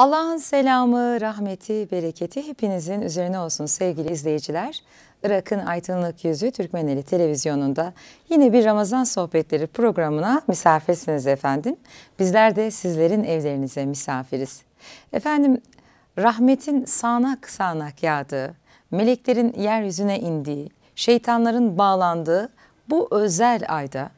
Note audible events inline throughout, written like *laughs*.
Allah'ın selamı, rahmeti, bereketi hepinizin üzerine olsun sevgili izleyiciler. Irak'ın Aydınlık Yüzü Türkmeneli Televizyonu'nda yine bir Ramazan Sohbetleri programına misafirsiniz efendim. Bizler de sizlerin evlerinize misafiriz. Efendim rahmetin sağanak sağanak yağdığı, meleklerin yeryüzüne indiği, şeytanların bağlandığı bu özel ayda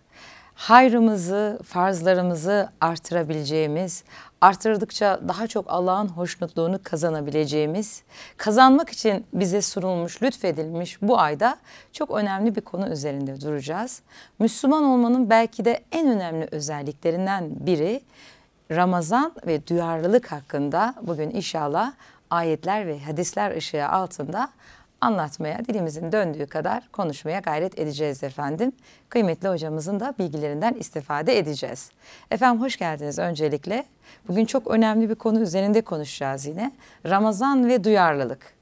hayrımızı, farzlarımızı artırabileceğimiz, artırdıkça daha çok Allah'ın hoşnutluğunu kazanabileceğimiz, kazanmak için bize sunulmuş, lütfedilmiş bu ayda çok önemli bir konu üzerinde duracağız. Müslüman olmanın belki de en önemli özelliklerinden biri Ramazan ve duyarlılık hakkında bugün inşallah ayetler ve hadisler ışığı altında anlatmaya, dilimizin döndüğü kadar konuşmaya gayret edeceğiz efendim. Kıymetli hocamızın da bilgilerinden istifade edeceğiz. Efendim hoş geldiniz öncelikle. Bugün çok önemli bir konu üzerinde konuşacağız yine. Ramazan ve duyarlılık.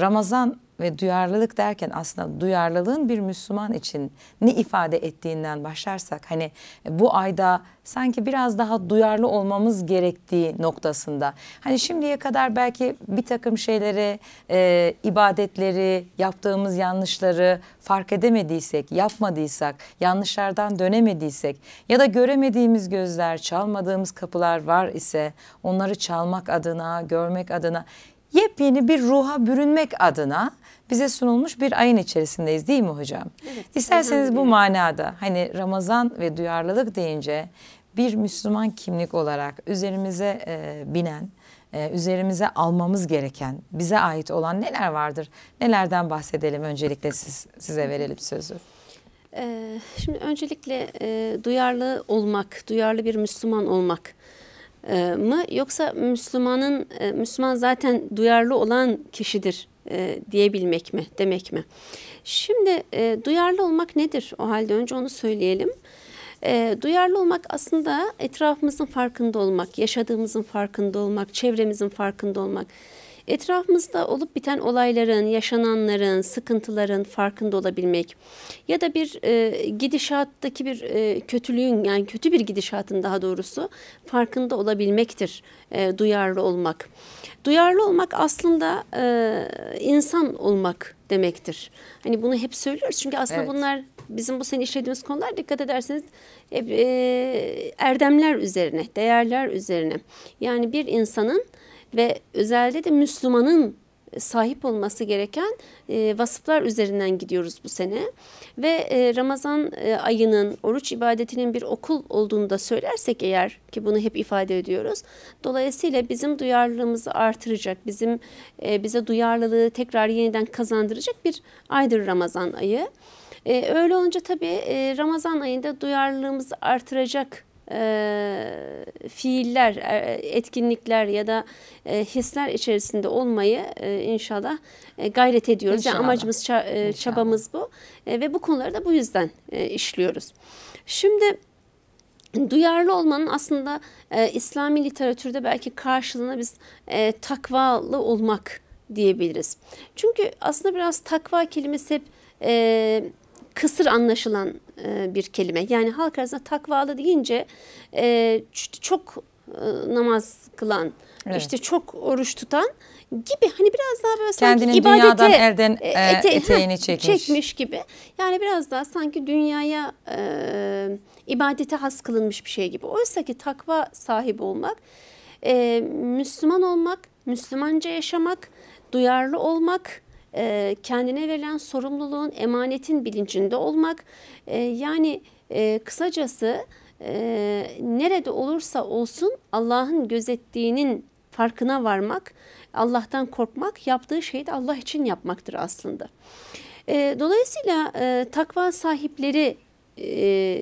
Ramazan ve duyarlılık derken aslında duyarlılığın bir Müslüman için ne ifade ettiğinden başlarsak hani bu ayda sanki biraz daha duyarlı olmamız gerektiği noktasında hani şimdiye kadar belki bir takım şeyleri e, ibadetleri yaptığımız yanlışları fark edemediysek yapmadıysak yanlışlardan dönemediysek ya da göremediğimiz gözler çalmadığımız kapılar var ise onları çalmak adına görmek adına yepyeni bir ruha bürünmek adına bize sunulmuş bir ayın içerisindeyiz değil mi hocam? Evet. İsterseniz bu manada hani Ramazan ve duyarlılık deyince bir Müslüman kimlik olarak üzerimize e, binen, e, üzerimize almamız gereken, bize ait olan neler vardır? Nelerden bahsedelim öncelikle siz, size verelim sözü. Ee, şimdi öncelikle e, duyarlı olmak, duyarlı bir Müslüman olmak e, mı yoksa Müslümanın e, Müslüman zaten duyarlı olan kişidir e, diyebilmek mi, demek mi? Şimdi e, duyarlı olmak nedir? O halde önce onu söyleyelim. E, duyarlı olmak aslında etrafımızın farkında olmak, yaşadığımızın farkında olmak, çevremizin farkında olmak. Etrafımızda olup biten olayların, yaşananların, sıkıntıların farkında olabilmek ya da bir e, gidişattaki bir e, kötülüğün yani kötü bir gidişatın daha doğrusu farkında olabilmektir e, duyarlı olmak. Duyarlı olmak aslında e, insan olmak demektir. Hani bunu hep söylüyoruz çünkü aslında evet. bunlar bizim bu sene işlediğimiz konular dikkat ederseniz hep e, erdemler üzerine, değerler üzerine. Yani bir insanın ve özellikle de Müslümanın sahip olması gereken e, vasıflar üzerinden gidiyoruz bu sene. Ve e, Ramazan e, ayının oruç ibadetinin bir okul olduğunu da söylersek eğer ki bunu hep ifade ediyoruz. Dolayısıyla bizim duyarlılığımızı artıracak, bizim e, bize duyarlılığı tekrar yeniden kazandıracak bir aydır Ramazan ayı. E, öyle olunca tabii e, Ramazan ayında duyarlılığımızı artıracak e, fiiller, e, etkinlikler ya da e, hisler içerisinde olmayı e, inşallah e, gayret ediyoruz. İnşallah. Yani amacımız, ça, e, çabamız bu e, ve bu konuları da bu yüzden e, işliyoruz. Şimdi duyarlı olmanın aslında e, İslami literatürde belki karşılığına biz e, takvalı olmak diyebiliriz. Çünkü aslında biraz takva kelimesi hep e, kısır anlaşılan e, bir kelime. Yani halk arasında takvalı deyince e, çok e, namaz kılan, evet. işte çok oruç tutan gibi hani biraz daha böyle Kendini sanki ibadete dünyadan elden e, ete, eteğini *laughs* çekmiş. çekmiş gibi. Yani biraz daha sanki dünyaya e, ibadete has kılınmış bir şey gibi. Oysa ki takva sahibi olmak, e, Müslüman olmak, Müslümanca yaşamak, duyarlı olmak, e, kendine verilen sorumluluğun, emanetin bilincinde olmak. E, yani e, kısacası e, nerede olursa olsun Allah'ın gözettiğinin farkına varmak, Allah'tan korkmak, yaptığı şeyi de Allah için yapmaktır aslında. E, dolayısıyla e, takva sahipleri e,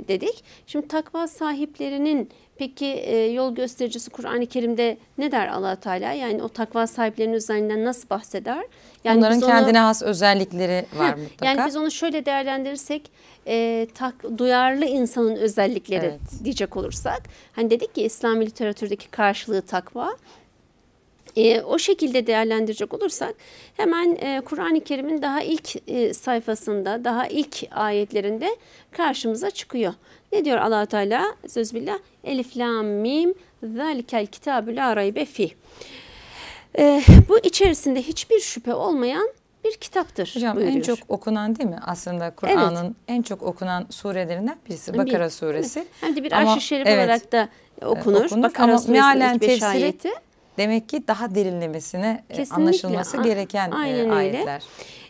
dedik. Şimdi takva sahiplerinin Peki e, yol göstericisi Kur'an-ı Kerim'de ne der allah Teala? Yani o takva sahiplerinin özelliğinden nasıl bahseder? Yani Onların onu, kendine has özellikleri var he, mutlaka. Yani biz onu şöyle değerlendirirsek e, tak, duyarlı insanın özellikleri evet. diyecek olursak. Hani dedik ki İslam literatürdeki karşılığı takva. E, o şekilde değerlendirecek olursak hemen e, Kur'an-ı Kerim'in daha ilk e, sayfasında, daha ilk ayetlerinde karşımıza çıkıyor. Ne diyor Allah Teala? Söz billah. Elif lam mim zalikel kitabu la raybe fi. Ee, bu içerisinde hiçbir şüphe olmayan bir kitaptır. Hocam buyuruyor. en çok okunan değil mi? Aslında Kur'an'ın evet. en çok okunan surelerinden birisi Bakara bir, suresi. Evet. Hem de bir arşi şerif evet, olarak da e, okunur. okunur Bakara ama mealen tefsiri ayeti. demek ki daha derinlemesine e, Kesinlikle. anlaşılması ah, gereken e, Aynen ayetler.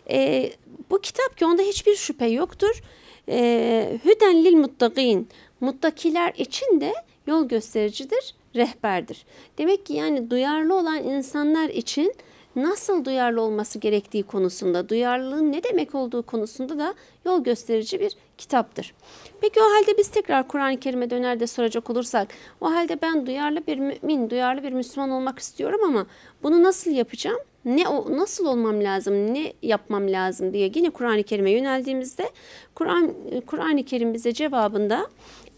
Öyle. E, bu kitap ki onda hiçbir şüphe yoktur. Ee, hüden lil muttaqin muttakiler için de yol göstericidir, rehberdir. Demek ki yani duyarlı olan insanlar için nasıl duyarlı olması gerektiği konusunda, duyarlılığın ne demek olduğu konusunda da yol gösterici bir kitaptır. Peki o halde biz tekrar Kur'an-ı Kerim'e döner de soracak olursak, o halde ben duyarlı bir mümin, duyarlı bir Müslüman olmak istiyorum ama bunu nasıl yapacağım? ne o nasıl olmam lazım, ne yapmam lazım diye yine Kur'an-ı Kerim'e yöneldiğimizde Kur'an Kur'an-ı Kerim bize cevabında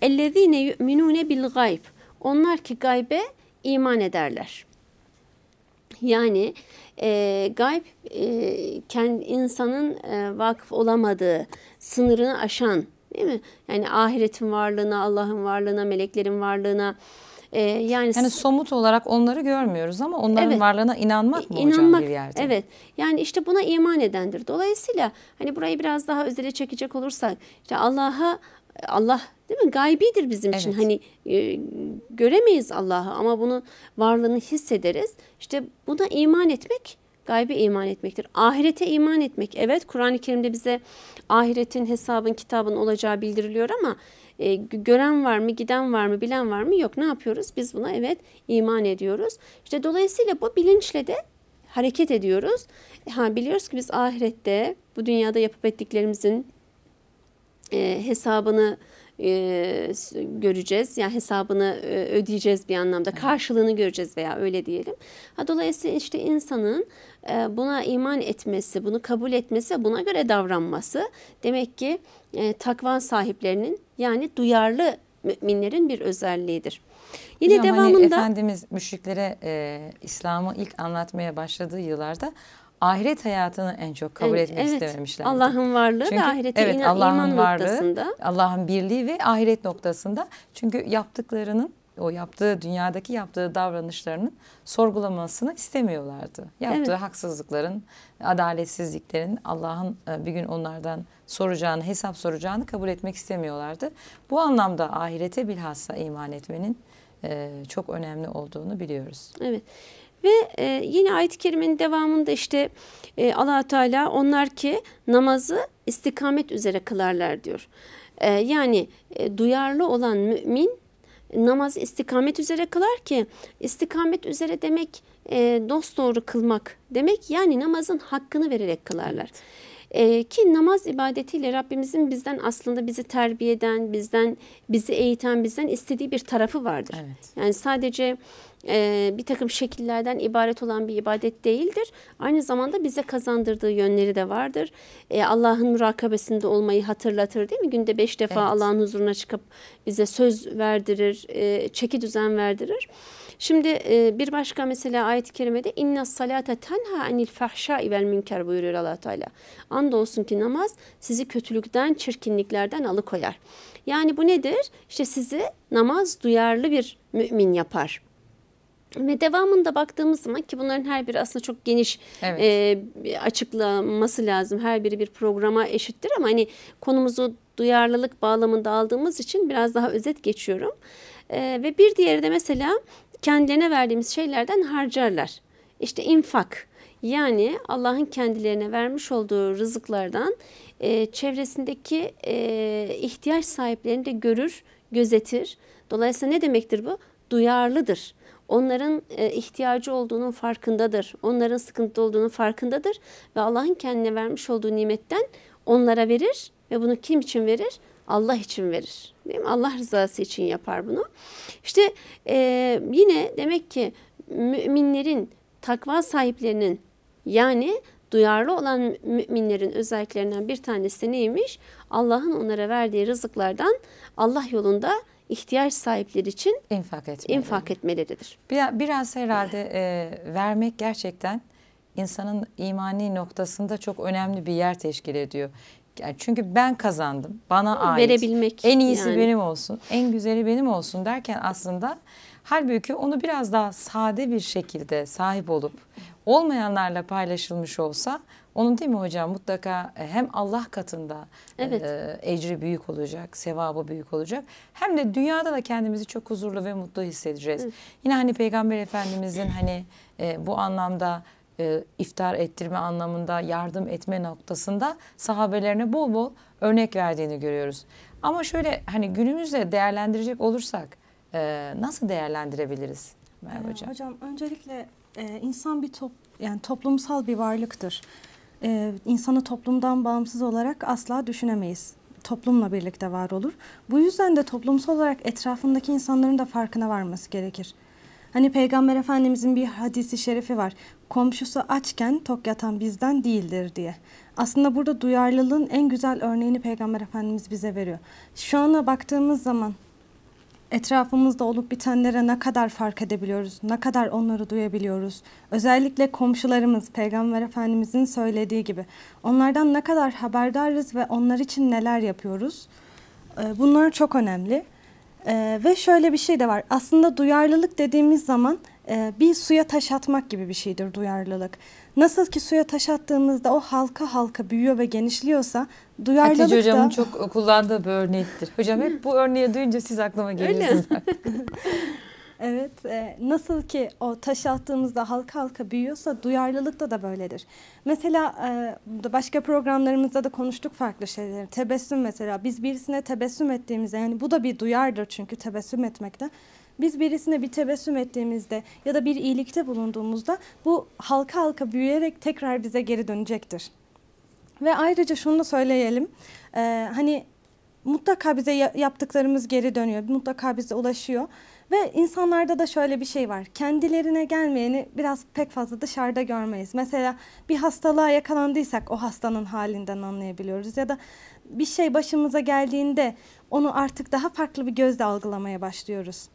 ellezine yu'minune bil gayb. Onlar ki gaybe iman ederler. Yani e, gayb e, kendi insanın e, vakıf olamadığı, sınırını aşan değil mi? Yani ahiretin varlığına, Allah'ın varlığına, meleklerin varlığına, e, yani yani somut olarak onları görmüyoruz ama onların evet, varlığına inanmak e, mı inanmak, hocam bir yerde? Evet. Yani işte buna iman edendir. Dolayısıyla hani burayı biraz daha özele çekecek olursak işte Allah'a Allah değil mi gaybidir bizim evet. için hani e, göremeyiz Allah'ı ama bunun varlığını hissederiz. İşte buna iman etmek gaybe iman etmektir. Ahirete iman etmek evet Kur'an-ı Kerim'de bize ahiretin hesabın kitabın olacağı bildiriliyor ama e, gören var mı, giden var mı, bilen var mı? Yok. Ne yapıyoruz? Biz buna evet iman ediyoruz. İşte dolayısıyla bu bilinçle de hareket ediyoruz. E, ha biliyoruz ki biz ahirette bu dünyada yapıp ettiklerimizin e, hesabını e, göreceğiz. Yani hesabını e, ödeyeceğiz bir anlamda. Karşılığını göreceğiz veya öyle diyelim. dolayısıyla işte insanın e, buna iman etmesi, bunu kabul etmesi buna göre davranması demek ki e, takva sahiplerinin yani duyarlı müminlerin bir özelliğidir. Yine hani devamında hani Efendimiz müşriklere e, İslam'ı ilk anlatmaya başladığı yıllarda ahiret hayatını en çok kabul evet, etmek evet. istememişlerdi. Allah'ın varlığı Çünkü, ve ahirete evet, inan, Allah iman varlığı, noktasında. Allah'ın birliği ve ahiret noktasında. Çünkü yaptıklarının o yaptığı dünyadaki yaptığı davranışlarının sorgulamasını istemiyorlardı. Yaptığı evet. haksızlıkların, adaletsizliklerin Allah'ın e, bir gün onlardan soracağını, hesap soracağını kabul etmek istemiyorlardı. Bu anlamda ahirete bilhassa iman etmenin e, çok önemli olduğunu biliyoruz. Evet. Ve e, yine ayet-i kerimenin devamında işte e, allah Teala onlar ki namazı istikamet üzere kılarlar diyor. E, yani e, duyarlı olan mümin namazı istikamet üzere kılar ki istikamet üzere demek e, dost doğru kılmak demek yani namazın hakkını vererek kılarlar. E, ki namaz ibadetiyle Rabbimizin bizden aslında bizi terbiye eden, bizden bizi eğiten, bizden istediği bir tarafı vardır. Evet. Yani sadece e, bir takım şekillerden ibaret olan bir ibadet değildir. Aynı zamanda bize kazandırdığı yönleri de vardır. E, Allah'ın murakabesinde olmayı hatırlatır değil mi? Günde beş defa evet. Allah'ın huzuruna çıkıp bize söz verdirir, e, çeki düzen verdirir. Şimdi e, bir başka mesela ayet-i kerimede inna salate tenha anil fahşai vel münker buyuruyor allah Teala. olsun ki namaz sizi kötülükten, çirkinliklerden alıkoyar. Yani bu nedir? İşte sizi namaz duyarlı bir mümin yapar. Ve devamında baktığımız zaman ki bunların her biri aslında çok geniş evet. e, açıklaması lazım. Her biri bir programa eşittir ama hani konumuzu duyarlılık bağlamında aldığımız için biraz daha özet geçiyorum. E, ve bir diğeri de mesela kendilerine verdiğimiz şeylerden harcarlar. İşte infak yani Allah'ın kendilerine vermiş olduğu rızıklardan e, çevresindeki e, ihtiyaç sahiplerini de görür, gözetir. Dolayısıyla ne demektir bu? Duyarlıdır onların e, ihtiyacı olduğunun farkındadır. Onların sıkıntı olduğunun farkındadır ve Allah'ın kendine vermiş olduğu nimetten onlara verir ve bunu kim için verir? Allah için verir. Değil mi? Allah rızası için yapar bunu. İşte e, yine demek ki müminlerin, takva sahiplerinin yani duyarlı olan müminlerin özelliklerinden bir tanesi neymiş? Allah'ın onlara verdiği rızıklardan Allah yolunda ihtiyaç sahipleri için infak, etmeleri. infak etmeleridir. Biraz, biraz herhalde e, vermek gerçekten insanın imani noktasında çok önemli bir yer teşkil ediyor. Yani çünkü ben kazandım, bana Verebilmek ait. Verebilmek. En iyisi yani. benim olsun, en güzeli benim olsun derken aslında halbuki onu biraz daha sade bir şekilde sahip olup olmayanlarla paylaşılmış olsa onun değil mi hocam mutlaka e, hem Allah katında e, evet. e, ecri büyük olacak, sevabı büyük olacak. Hem de dünyada da kendimizi çok huzurlu ve mutlu hissedeceğiz. Evet. Yine hani Peygamber Efendimizin hani e, bu anlamda e, iftar ettirme anlamında yardım etme noktasında sahabelerine bol bol örnek verdiğini görüyoruz. Ama şöyle hani günümüzde değerlendirecek olursak e, nasıl değerlendirebiliriz Merve ee, Hocam? Hocam öncelikle e, insan bir top, yani toplumsal bir varlıktır e, insanı toplumdan bağımsız olarak asla düşünemeyiz. Toplumla birlikte var olur. Bu yüzden de toplumsal olarak etrafındaki insanların da farkına varması gerekir. Hani Peygamber Efendimizin bir hadisi şerifi var. Komşusu açken tok yatan bizden değildir diye. Aslında burada duyarlılığın en güzel örneğini Peygamber Efendimiz bize veriyor. Şu ana baktığımız zaman etrafımızda olup bitenlere ne kadar fark edebiliyoruz, ne kadar onları duyabiliyoruz. Özellikle komşularımız, Peygamber Efendimizin söylediği gibi onlardan ne kadar haberdarız ve onlar için neler yapıyoruz. Ee, bunlar çok önemli. Ee, ve şöyle bir şey de var. Aslında duyarlılık dediğimiz zaman ee, bir suya taş atmak gibi bir şeydir duyarlılık. Nasıl ki suya taş attığımızda o halka halka büyüyor ve genişliyorsa duyarlılık Hatice da... hocamın çok kullandığı bir örnektir. Hocam hep bu örneği duyunca siz aklıma geliyorsunuz. *laughs* evet e, nasıl ki o taş attığımızda halka halka büyüyorsa duyarlılık da böyledir. Mesela e, başka programlarımızda da konuştuk farklı şeyleri. Tebessüm mesela biz birisine tebessüm ettiğimizde yani bu da bir duyardır çünkü tebessüm etmekte. Biz birisine bir tebessüm ettiğimizde ya da bir iyilikte bulunduğumuzda bu halka halka büyüyerek tekrar bize geri dönecektir. Ve ayrıca şunu da söyleyelim. Ee, hani mutlaka bize yaptıklarımız geri dönüyor. Mutlaka bize ulaşıyor. Ve insanlarda da şöyle bir şey var. Kendilerine gelmeyeni biraz pek fazla dışarıda görmeyiz. Mesela bir hastalığa yakalandıysak o hastanın halinden anlayabiliyoruz. Ya da bir şey başımıza geldiğinde onu artık daha farklı bir gözle algılamaya başlıyoruz.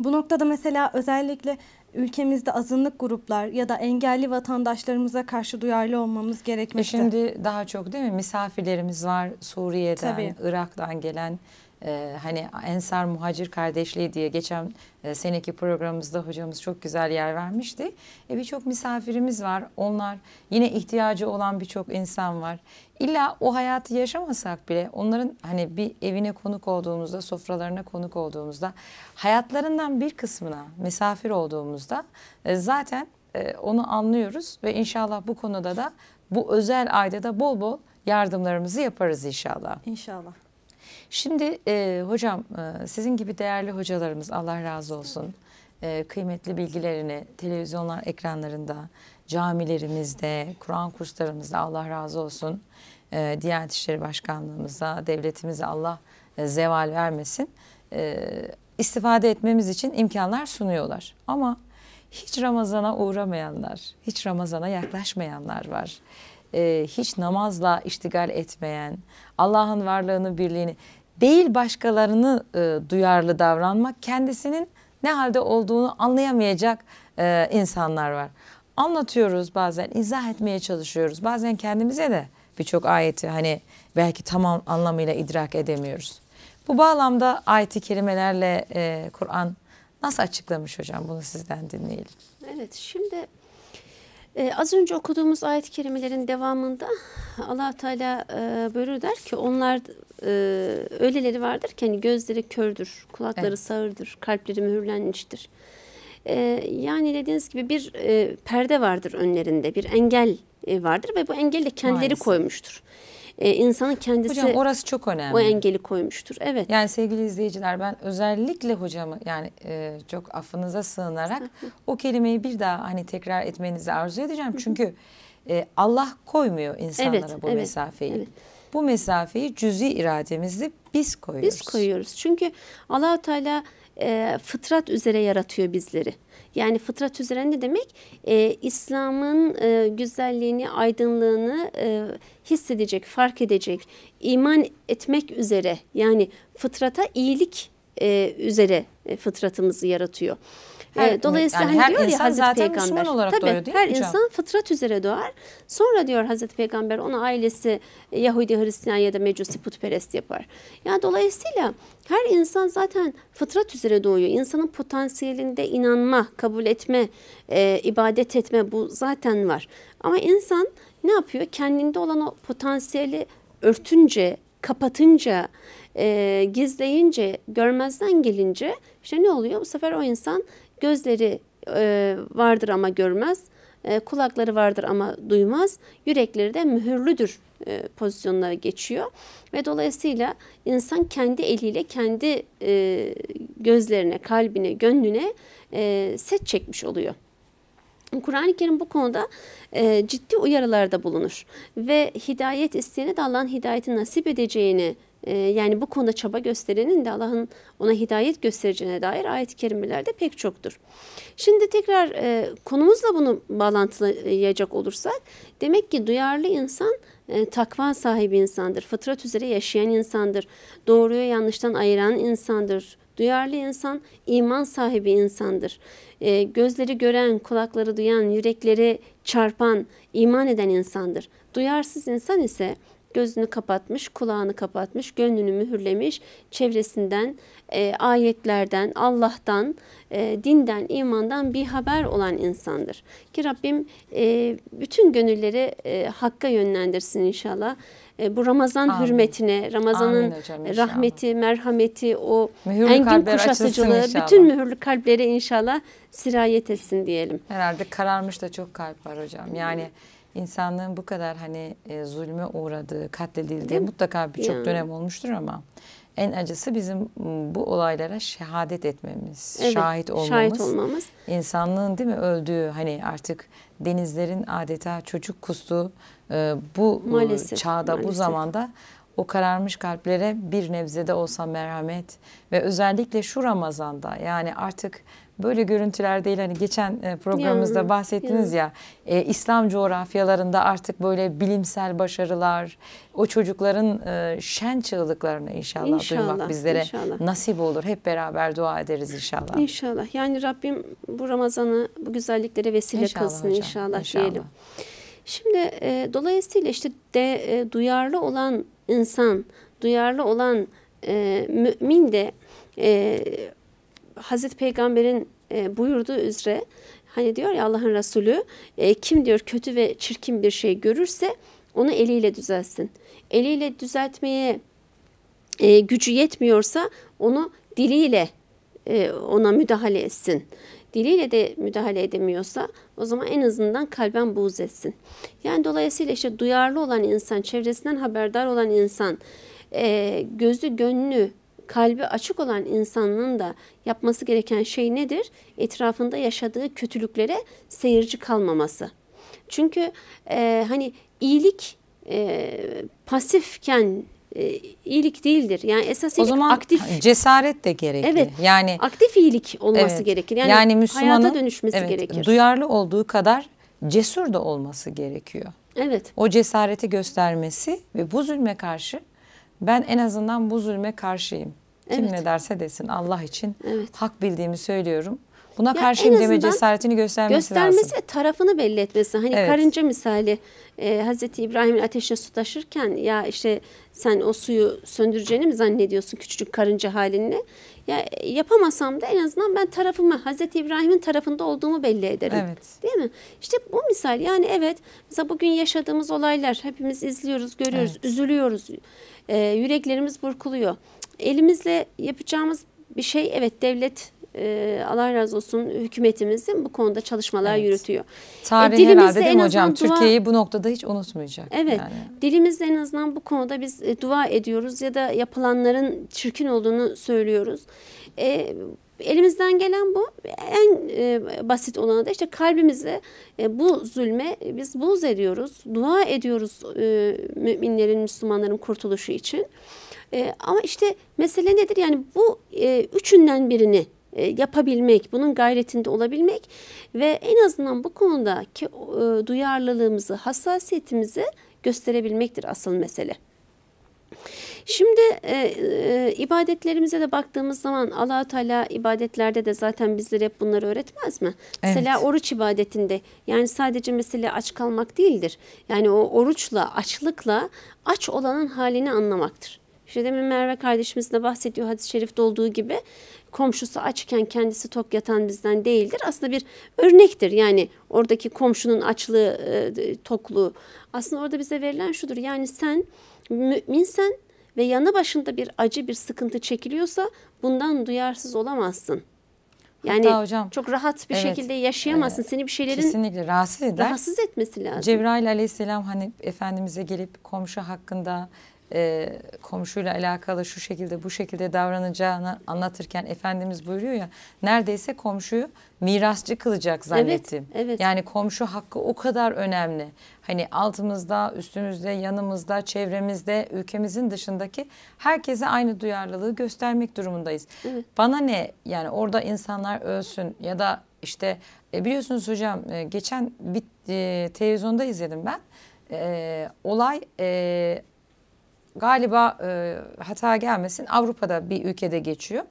Bu noktada mesela özellikle ülkemizde azınlık gruplar ya da engelli vatandaşlarımıza karşı duyarlı olmamız gerekmekte. E şimdi daha çok değil mi misafirlerimiz var Suriye'den, Tabii. Irak'tan gelen e, hani Ensar Muhacir Kardeşliği diye geçen e, seneki programımızda hocamız çok güzel yer vermişti. E, birçok misafirimiz var. Onlar yine ihtiyacı olan birçok insan var. İlla o hayatı yaşamasak bile onların hani bir evine konuk olduğumuzda, sofralarına konuk olduğumuzda, hayatlarından bir kısmına misafir olduğumuzda e, zaten e, onu anlıyoruz ve inşallah bu konuda da bu özel ayda da bol bol yardımlarımızı yaparız inşallah. İnşallah. Şimdi e, hocam e, sizin gibi değerli hocalarımız Allah razı olsun. E, kıymetli bilgilerini televizyonlar ekranlarında, camilerimizde, Kur'an kurslarımızda Allah razı olsun. E, Diyanet İşleri Başkanlığımıza, devletimize Allah e, zeval vermesin. E, istifade etmemiz için imkanlar sunuyorlar. Ama hiç Ramazan'a uğramayanlar, hiç Ramazan'a yaklaşmayanlar var e, hiç namazla iştigal etmeyen, Allah'ın varlığını, birliğini değil başkalarını e, duyarlı davranmak, kendisinin ne halde olduğunu anlayamayacak e, insanlar var. Anlatıyoruz bazen, izah etmeye çalışıyoruz. Bazen kendimize de birçok ayeti hani belki tamam anlamıyla idrak edemiyoruz. Bu bağlamda ayeti kelimelerle e, Kur'an nasıl açıklamış hocam bunu sizden dinleyelim. Evet şimdi ee, az önce okuduğumuz ayet-i kerimelerin devamında allah Teala e, böyle der ki onlar e, öyleleri vardır ki hani gözleri kördür, kulakları evet. sağırdır, kalpleri mühürlenmiştir. E, yani dediğiniz gibi bir e, perde vardır önlerinde, bir engel e, vardır ve bu engeli de kendileri Maalesef. koymuştur e, insanın kendisi Hocam orası çok önemli. o engeli koymuştur. Evet. Yani sevgili izleyiciler ben özellikle hocamı yani e, çok affınıza sığınarak o kelimeyi bir daha hani tekrar etmenizi arzu edeceğim. Çünkü e, Allah koymuyor insanlara Evet, bu evet, mesafeyi. evet bu mesafeyi cüzi irademizle biz koyuyoruz. Biz koyuyoruz. Çünkü Allah Teala e, fıtrat üzere yaratıyor bizleri. Yani fıtrat üzere ne demek? E, İslam'ın e, güzelliğini, aydınlığını e, hissedecek, fark edecek, iman etmek üzere yani fıtrata iyilik e, üzere e, fıtratımızı yaratıyor. Her, Dolayısıyla yani hani her diyor insan ya Hazreti zaten Peygamber. Müslüman olarak tabii, doğuyor değil her mi insan fıtrat üzere doğar. Sonra diyor Hazreti Peygamber ona ailesi e, Yahudi, Hristiyan ya da Mecusi putperest yapar. Yani dolayısıyla her insan zaten fıtrat üzere doğuyor. İnsanın potansiyelinde inanma, kabul etme, e, ibadet etme bu zaten var. Ama insan ne yapıyor? Kendinde olan o potansiyeli örtünce, kapatınca, e, gizleyince, görmezden gelince işte ne oluyor? Bu sefer o insan Gözleri e, vardır ama görmez. E, kulakları vardır ama duymaz. Yürekleri de mühürlüdür e, pozisyonuna geçiyor. Ve dolayısıyla insan kendi eliyle kendi e, gözlerine, kalbine, gönlüne e, set çekmiş oluyor. Kur'an-ı Kerim bu konuda e, ciddi uyarılarda bulunur ve hidayet isteyene de Allah'ın hidayeti nasip edeceğini ee, yani bu konuda çaba gösterenin de Allah'ın ona hidayet göstereceğine dair ayet-i kerimelerde pek çoktur. Şimdi tekrar e, konumuzla bunu bağlantılayacak olursak demek ki duyarlı insan e, takva sahibi insandır. Fıtrat üzere yaşayan insandır. Doğruyu yanlıştan ayıran insandır. Duyarlı insan iman sahibi insandır. E, gözleri gören, kulakları duyan, yürekleri çarpan, iman eden insandır. Duyarsız insan ise gözünü kapatmış, kulağını kapatmış, gönlünü mühürlemiş, çevresinden, e, ayetlerden, Allah'tan, e, dinden, imandan bir haber olan insandır. Ki Rabbim e, bütün gönülleri e, Hakk'a yönlendirsin inşallah e, bu Ramazan Amin. hürmetine, Ramazan'ın rahmeti, merhameti, o mühürlü engin kuşatıcılığı bütün mühürlü kalplere inşallah sirayet etsin diyelim. Herhalde kararmış da çok kalp var hocam. Yani hmm insanlığın bu kadar hani e, zulme uğradığı, katledildiği mutlaka birçok yani. dönem olmuştur ama en acısı bizim bu olaylara şehadet etmemiz, evet, şahit olmamız. Şahit olmamız. İnsanlığın değil mi öldüğü hani artık denizlerin adeta çocuk kustuğu e, bu e, maalesef, çağda maalesef. bu zamanda o kararmış kalplere bir nebzede olsa merhamet ve özellikle şu Ramazan'da yani artık böyle görüntüler değil hani geçen e, programımızda yani, bahsettiniz yani. ya e, İslam coğrafyalarında artık böyle bilimsel başarılar o çocukların e, şen çığlıklarını inşallah, inşallah duymak bizlere inşallah. nasip olur. Hep beraber dua ederiz inşallah. İnşallah. Yani Rabbim bu Ramazan'ı bu güzelliklere vesile inşallah kılsın hocam. inşallah, inşallah diyelim. Şimdi e, dolayısıyla işte de e, duyarlı olan insan, duyarlı olan e, mümin de e, Hazreti Peygamber'in e, buyurduğu üzere hani diyor ya Allah'ın Resulü e, kim diyor kötü ve çirkin bir şey görürse onu eliyle düzelsin. Eliyle düzeltmeye e, gücü yetmiyorsa onu diliyle e, ona müdahale etsin. Diliyle de müdahale edemiyorsa o zaman en azından kalben buğz etsin. Yani dolayısıyla işte duyarlı olan insan, çevresinden haberdar olan insan, e, gözü gönlü kalbi açık olan insanın da yapması gereken şey nedir? Etrafında yaşadığı kötülüklere seyirci kalmaması. Çünkü e, hani iyilik e, pasifken e, iyilik değildir. Yani esas iyilik o zaman aktif cesaret de gerekir. Evet. Yani aktif iyilik olması evet, gerekir. Yani, yani Müslümanın hayata dönüşmesi evet, gerekir. Duyarlı olduğu kadar cesur da olması gerekiyor. Evet. O cesareti göstermesi ve bu zulme karşı ben en azından bu zulme karşıyım. Kim evet. ne derse desin Allah için evet. hak bildiğimi söylüyorum. Buna ya karşıyım deme cesaretini göstermesi, göstermesi lazım. Göstermesi tarafını belli etmesi. Hani evet. karınca misali e, Hazreti İbrahim'in ateşine su taşırken ya işte sen o suyu söndüreceğini mi zannediyorsun küçücük karınca halinle? Ya yapamasam da en azından ben tarafımı Hazreti İbrahim'in tarafında olduğumu belli ederim. Evet. Değil mi? İşte bu misal yani evet mesela bugün yaşadığımız olaylar hepimiz izliyoruz, görüyoruz, evet. üzülüyoruz e, yüreklerimiz burkuluyor. Elimizle yapacağımız bir şey evet devlet e, Allah razı olsun hükümetimizin bu konuda çalışmalar evet. yürütüyor. Tarih e, dilimizde herhalde değil hocam? Dua... Türkiye'yi bu noktada hiç unutmayacak. Evet. Yani. Dilimizde en azından bu konuda biz e, dua ediyoruz ya da yapılanların çirkin olduğunu söylüyoruz. E, Elimizden gelen bu. En e, basit olanı da işte kalbimize e, bu zulme biz buz ediyoruz. Dua ediyoruz e, müminlerin, Müslümanların kurtuluşu için. E, ama işte mesele nedir? Yani bu e, üçünden birini e, yapabilmek, bunun gayretinde olabilmek ve en azından bu konudaki e, duyarlılığımızı, hassasiyetimizi gösterebilmektir asıl mesele. Şimdi e, e, ibadetlerimize de baktığımız zaman allah Teala ibadetlerde de zaten bizlere hep bunları öğretmez mi? Evet. Mesela oruç ibadetinde yani sadece mesele aç kalmak değildir. Yani o oruçla, açlıkla aç olanın halini anlamaktır. İşte demin Merve kardeşimiz de bahsediyor hadis-i şerifte olduğu gibi komşusu açken kendisi tok yatan bizden değildir. Aslında bir örnektir yani oradaki komşunun açlığı, e, tokluğu. Aslında orada bize verilen şudur yani sen müminsen ve yanı başında bir acı bir sıkıntı çekiliyorsa bundan duyarsız olamazsın. Yani Hatta hocam, çok rahat bir evet, şekilde yaşayamazsın. E, Seni bir şeylerin kesinlikle rahatsız eder. Rahatsız etmesi lazım. Cebrail aleyhisselam hani efendimize gelip komşu hakkında e, komşuyla alakalı şu şekilde bu şekilde davranacağını anlatırken Efendimiz buyuruyor ya neredeyse komşuyu mirasçı kılacak zannettim. Evet, evet. Yani komşu hakkı o kadar önemli. Hani altımızda, üstümüzde, yanımızda, çevremizde, ülkemizin dışındaki herkese aynı duyarlılığı göstermek durumundayız. Evet. Bana ne yani orada insanlar ölsün ya da işte e, biliyorsunuz hocam e, geçen bir e, televizyonda izledim ben. E, olay e, galiba e, hata gelmesin Avrupa'da bir ülkede geçiyor.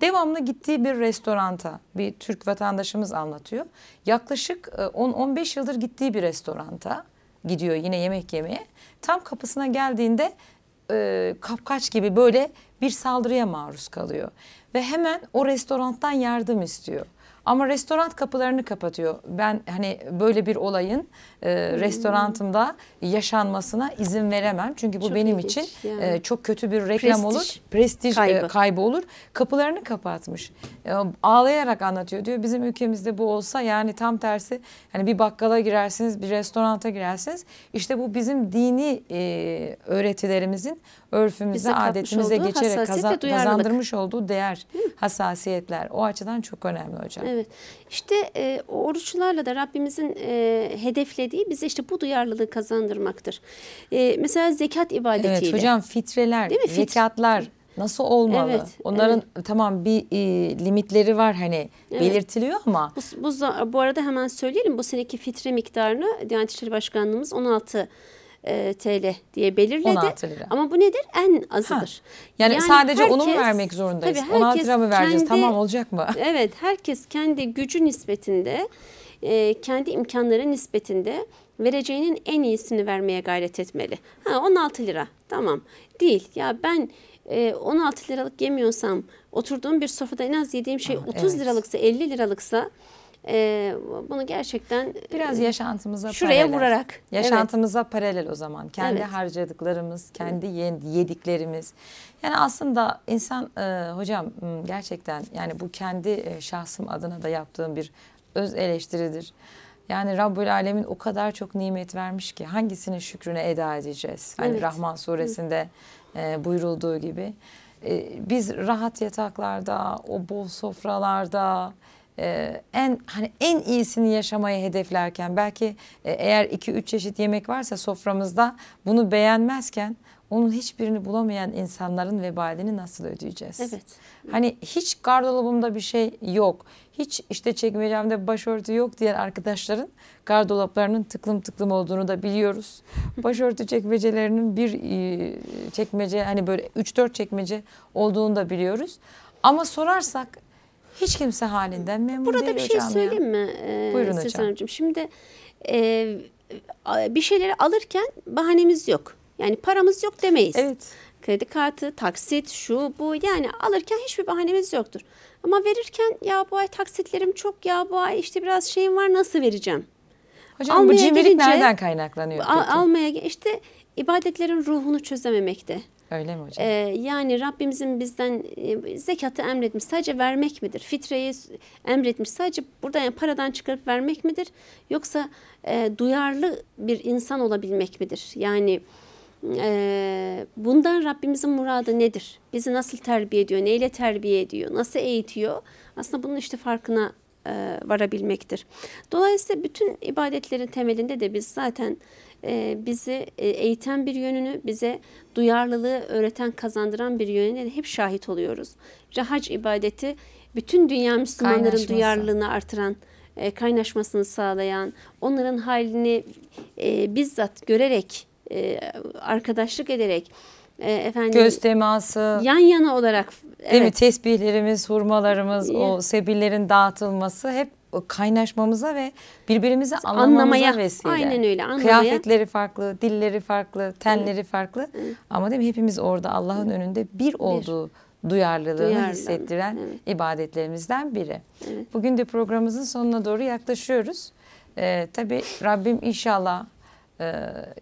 Devamlı gittiği bir restoranta bir Türk vatandaşımız anlatıyor. Yaklaşık 10-15 e, yıldır gittiği bir restoranta gidiyor yine yemek yemeye. Tam kapısına geldiğinde e, kapkaç gibi böyle bir saldırıya maruz kalıyor. Ve hemen o restorantan yardım istiyor. Ama restoran kapılarını kapatıyor. Ben hani böyle bir olayın e, hmm. restorantımda yaşanmasına izin veremem. Çünkü bu Çok benim ilginç, için e, yani. e, çok kötü bir reklam Prestij olur. Prestij e, kaybı. E, kaybı olur. Kapılarını kapatmış. E, ağlayarak anlatıyor diyor. Bizim ülkemizde bu olsa yani tam tersi hani bir bakkala girersiniz, bir restoranta girersiniz. İşte bu bizim dini e, öğretilerimizin örfümüze, adetimize geçerek kazan, kazandırmış olduğu değer, hassasiyetler. O açıdan çok önemli hocam. Evet. İşte e, oruçlarla da Rabbimizin e, hedeflediği bize işte bu duyarlılığı kazandırmaktır. E, mesela zekat ibadetiyle. Evet hocam fitreler, Değil mi? zekatlar. nasıl olmalı? Evet, Onların evet. tamam bir e, limitleri var hani evet. belirtiliyor ama. Bu, bu, bu arada hemen söyleyelim bu seneki fitre miktarını Diyanet İşleri Başkanlığımız 16 e, TL diye belirledi. Lira. Ama bu nedir? En azıdır. Yani, yani sadece onu mu vermek zorundayız? Tabii 16 lira mı vereceğiz? Kendi, tamam olacak mı? *laughs* Evet herkes kendi gücü nispetinde e, kendi imkanları nispetinde vereceğinin en iyisini vermeye gayret etmeli. Ha 16 lira tamam değil ya ben e, 16 liralık yemiyorsam oturduğum bir sofrada en az yediğim şey Aa, 30 evet. liralıksa 50 liralıksa ee, bunu gerçekten e, biraz yaşantımıza şuraya paralel. vurarak yaşantımıza evet. paralel o zaman. Kendi evet. harcadıklarımız, kendi yediklerimiz. Yani aslında insan e, hocam gerçekten yani bu kendi e, şahsım adına da yaptığım bir öz eleştiridir. Yani Rabbül Alemin o kadar çok nimet vermiş ki hangisinin şükrüne eda edeceğiz? Hani evet. Rahman suresinde e, buyurulduğu gibi. biz rahat yataklarda, o bol sofralarda, ee, en hani en iyisini yaşamayı hedeflerken belki e, eğer 2-3 çeşit yemek varsa soframızda bunu beğenmezken onun hiçbirini bulamayan insanların vebalini nasıl ödeyeceğiz? Evet. Hani hiç gardolabımda bir şey yok. Hiç işte çekmecemde başörtü yok diyen arkadaşların gardolaplarının tıklım tıklım olduğunu da biliyoruz. *laughs* Başörtü çekmecelerinin bir e, çekmece hani böyle 3-4 çekmece olduğunu da biliyoruz. Ama sorarsak hiç kimse halinden memnun Burada değil Burada bir şey söyleyeyim ya. mi? Ee, Buyurun Sezen hocam. hocam. Şimdi e, bir şeyleri alırken bahanemiz yok. Yani paramız yok demeyiz. Evet. Kredi kartı, taksit, şu bu yani alırken hiçbir bahanemiz yoktur. Ama verirken ya bu ay taksitlerim çok ya bu ay işte biraz şeyim var nasıl vereceğim? Hocam almaya bu cimrilik nereden kaynaklanıyor? Al, almaya işte ibadetlerin ruhunu çözememekte. Öyle mi hocam? Ee, yani Rabbimizin bizden e, zekatı emretmiş sadece vermek midir? Fitreyi emretmiş sadece buradan yani paradan çıkarıp vermek midir? Yoksa e, duyarlı bir insan olabilmek midir? Yani e, bundan Rabbimizin muradı nedir? Bizi nasıl terbiye ediyor? Neyle terbiye ediyor? Nasıl eğitiyor? Aslında bunun işte farkına e, varabilmektir. Dolayısıyla bütün ibadetlerin temelinde de biz zaten e, bizi e, eğiten bir yönünü, bize duyarlılığı öğreten, kazandıran bir yönüne de hep şahit oluyoruz. İşte hac ibadeti bütün dünya Müslümanların duyarlılığını artıran, e, kaynaşmasını sağlayan, onların halini e, bizzat görerek, arkadaşlık ederek, e, efendim göz teması yan yana olarak evet. mi tesbihlerimiz hurmalarımız o sebillerin dağıtılması hep kaynaşmamıza ve birbirimizi anlamamıza anlamaya, vesile. Aynen öyle anlamaya. Kıyafetleri farklı, dilleri farklı, tenleri farklı. Ama değil mi hepimiz orada Allah'ın evet. önünde bir olduğu bir. duyarlılığını Duyarlı. hissettiren evet. ibadetlerimizden biri. Evet. Bugün de programımızın sonuna doğru yaklaşıyoruz. Ee, tabii Rabbim inşallah e,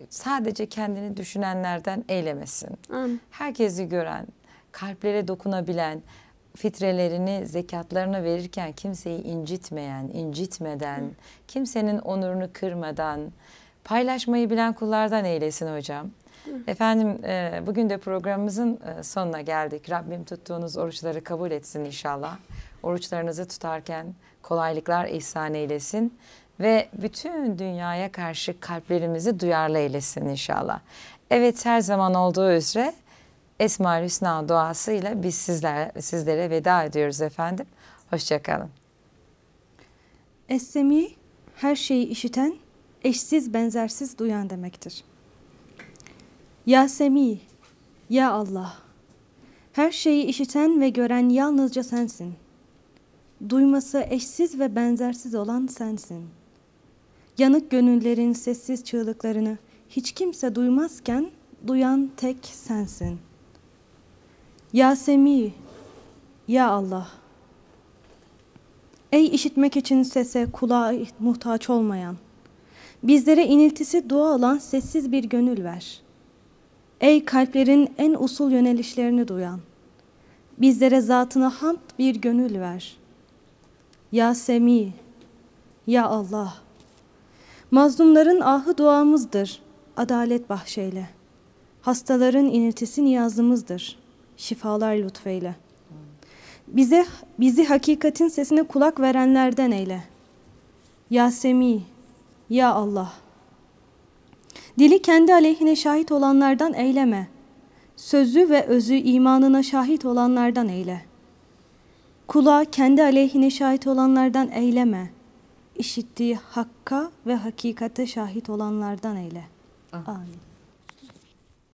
sadece kendini düşünenlerden eylemesin. Amin. Herkesi gören, kalplere dokunabilen, fitrelerini, zekatlarına verirken kimseyi incitmeyen, incitmeden, Hı. kimsenin onurunu kırmadan, paylaşmayı bilen kullardan eylesin hocam. Hı. Efendim e, bugün de programımızın e, sonuna geldik. Rabbim tuttuğunuz oruçları kabul etsin inşallah. Oruçlarınızı tutarken kolaylıklar ihsan eylesin ve bütün dünyaya karşı kalplerimizi duyarlı eylesin inşallah. Evet her zaman olduğu üzere Esma Hüsna duasıyla biz sizler, sizlere veda ediyoruz efendim. Hoşçakalın. Essemi her şeyi işiten, eşsiz benzersiz duyan demektir. Ya Semi, Ya Allah, her şeyi işiten ve gören yalnızca sensin. Duyması eşsiz ve benzersiz olan sensin. Yanık gönüllerin sessiz çığlıklarını hiç kimse duymazken duyan tek sensin.'' Ya Semi, Ya Allah. Ey işitmek için sese, kulağa muhtaç olmayan, bizlere iniltisi dua olan sessiz bir gönül ver. Ey kalplerin en usul yönelişlerini duyan, bizlere zatına hamd bir gönül ver. Ya Semi, Ya Allah. Mazlumların ahı duamızdır, adalet bahşeyle. Hastaların iniltisi niyazımızdır.'' şifalar lütfeyle. Bize bizi hakikatin sesine kulak verenlerden eyle. Ya Semi, ya Allah. Dili kendi aleyhine şahit olanlardan eyleme. Sözü ve özü imanına şahit olanlardan eyle. Kulağı kendi aleyhine şahit olanlardan eyleme. İşittiği hakka ve hakikate şahit olanlardan eyle. Ah. Amin. Amin.